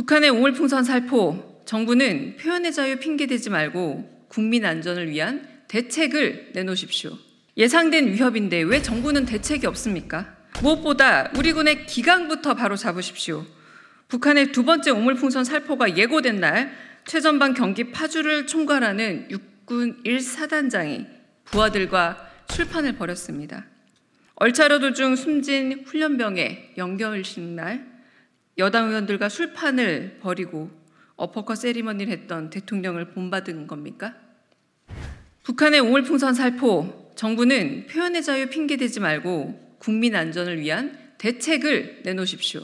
북한의 오물풍선 살포, 정부는 표현의 자유 핑계대지 말고 국민 안전을 위한 대책을 내놓으십시오. 예상된 위협인데 왜 정부는 대책이 없습니까? 무엇보다 우리 군의 기강부터 바로 잡으십시오. 북한의 두 번째 우물풍선 살포가 예고된 날 최전방 경기 파주를 총괄하는 육군 1사단장이 부하들과 출판을 벌였습니다. 얼차려 도중 숨진 훈련병의 연결식 날 여당 의원들과 술판을 벌이고 어퍼컷 세리머니를 했던 대통령을 본받은 겁니까? 북한의 오물풍선 살포 정부는 표현의 자유 핑계대지 말고 국민 안전을 위한 대책을 내놓으십시오.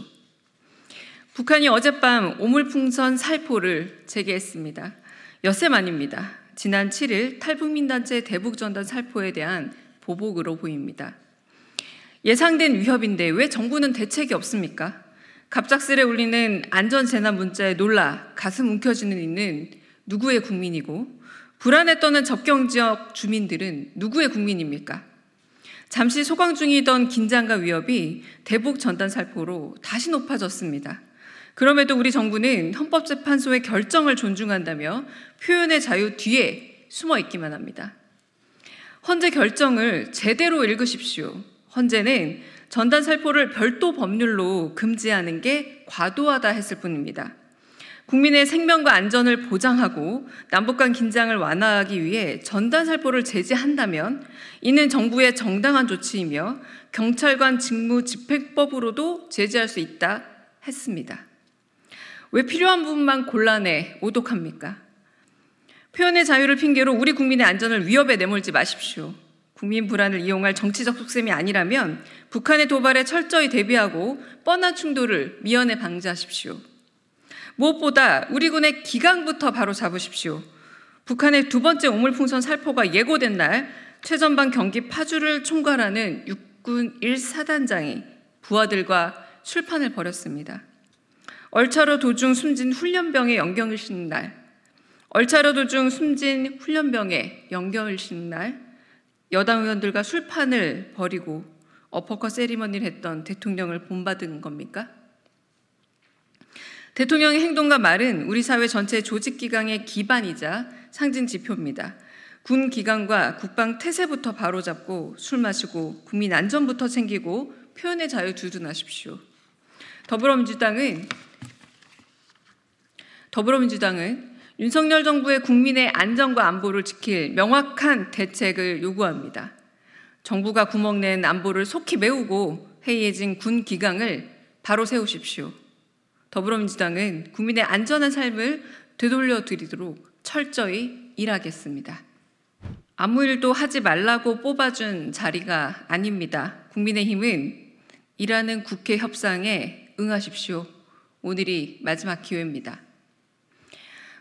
북한이 어젯밤 오물풍선 살포를 재개했습니다. 엿새 만입니다. 지난 7일 탈북민단체 대북전단 살포에 대한 보복으로 보입니다. 예상된 위협인데 왜 정부는 대책이 없습니까? 갑작스레 울리는 안전재난 문자에 놀라 가슴 움켜쥐는 이는 누구의 국민이고 불안에 떠는 접경 지역 주민들은 누구의 국민입니까? 잠시 소강 중이던 긴장과 위협이 대북 전단 살포로 다시 높아졌습니다. 그럼에도 우리 정부는 헌법재판소의 결정을 존중한다며 표현의 자유 뒤에 숨어 있기만 합니다. 헌재 결정을 제대로 읽으십시오. 헌재는 전단 살포를 별도 법률로 금지하는 게 과도하다 했을 뿐입니다. 국민의 생명과 안전을 보장하고 남북 간 긴장을 완화하기 위해 전단 살포를 제재한다면 이는 정부의 정당한 조치이며 경찰관 직무 집행법으로도 제재할 수 있다 했습니다. 왜 필요한 부분만 곤란해 오독합니까? 표현의 자유를 핑계로 우리 국민의 안전을 위협에 내몰지 마십시오. 국민 불안을 이용할 정치적 속셈이 아니라면 북한의 도발에 철저히 대비하고 뻔한 충돌을 미연에 방지하십시오. 무엇보다 우리 군의 기강부터 바로 잡으십시오. 북한의 두 번째 오물풍선 살포가 예고된 날 최전방 경기 파주를 총괄하는 육군 1사단장이 부하들과 출판을 벌였습니다. 얼차로 도중 숨진 훈련병의 영경을 신는 날, 얼차로 도중 숨진 훈련병의 영경을 신는 날, 여당 의원들과 술판을 벌이고 어퍼컷 세리머니를 했던 대통령을 본받은 겁니까? 대통령의 행동과 말은 우리 사회 전체 조직 기강의 기반이자 상징 지표입니다. 군 기강과 국방 태세부터 바로잡고 술 마시고 국민 안전부터 챙기고 표현의 자유 두둔하십시오. 더불어민주당은 더불어민주당은 윤석열 정부의 국민의 안전과 안보를 지킬 명확한 대책을 요구합니다. 정부가 구멍낸 안보를 속히 메우고 해이해진 군 기강을 바로 세우십시오. 더불어민주당은 국민의 안전한 삶을 되돌려 드리도록 철저히 일하겠습니다. 아무 일도 하지 말라고 뽑아준 자리가 아닙니다. 국민의힘은 일하는 국회 협상에 응하십시오. 오늘이 마지막 기회입니다.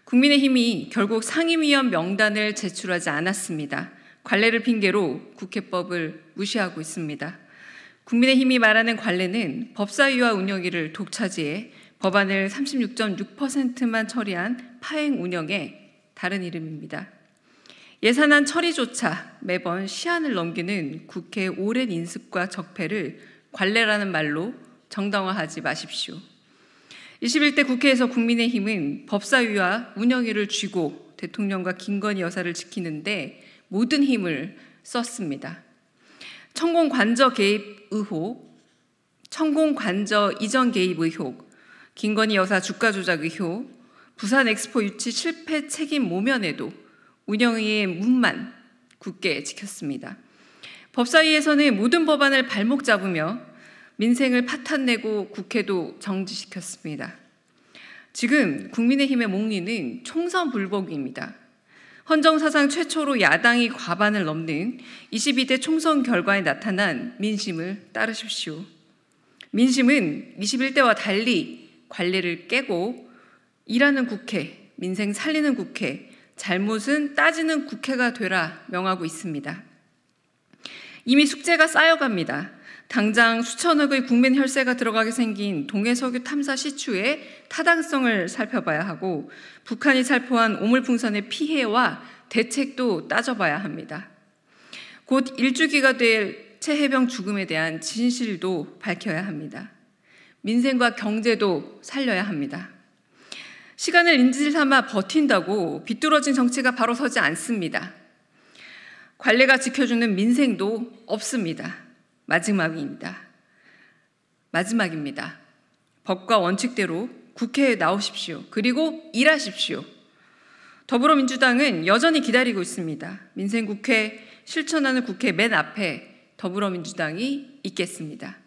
국민의힘이 결국 상임위원 명단을 제출하지 않았습니다. 관례를 핑계로 국회법을 무시하고 있습니다. 국민의힘이 말하는 관례는 법사위와 운영위를 독차지해 법안을 36.6%만 처리한 파행 운영의 다른 이름입니다. 예산안 처리조차 매번 시한을 넘기는 국회의 오랜 인습과 적폐를 관례라는 말로 정당화하지 마십시오. 21대 국회에서 국민의힘은 법사위와 운영위를 쥐고 대통령과 김건희 여사를 지키는데 모든 힘을 썼습니다. 천공 관저 개입 의혹, 천공 관저 이전 개입 의혹, 김건희 여사 주가 조작 의혹, 부산 엑스포 유치 실패 책임 모면에도 운영위의 문만 굳게 지켰습니다. 법사위에서는 모든 법안을 발목 잡으며 민생을 파탄내고 국회도 정지시켰습니다. 지금 국민의힘의 목리는 총선 불복입니다. 헌정사상 최초로 야당이 과반을 넘는 22대 총선 결과에 나타난 민심을 따르십시오. 민심은 21대와 달리 관례를 깨고 일하는 국회, 민생 살리는 국회, 잘못은 따지는 국회가 되라 명하고 있습니다. 이미 숙제가 쌓여갑니다. 당장 수천억의 국민 혈세가 들어가게 생긴 동해석유 탐사 시추의 타당성을 살펴봐야 하고 북한이 살포한 오물풍선의 피해와 대책도 따져봐야 합니다. 곧 일주기가 될 최해병 죽음에 대한 진실도 밝혀야 합니다. 민생과 경제도 살려야 합니다. 시간을 인질 삼아 버틴다고 비뚤어진 정치가 바로 서지 않습니다. 관례가 지켜주는 민생도 없습니다. 마지막입니다. 마지막입니다. 법과 원칙대로 국회에 나오십시오. 그리고 일하십시오. 더불어민주당은 여전히 기다리고 있습니다. 민생국회 실천하는 국회 맨 앞에 더불어민주당이 있겠습니다.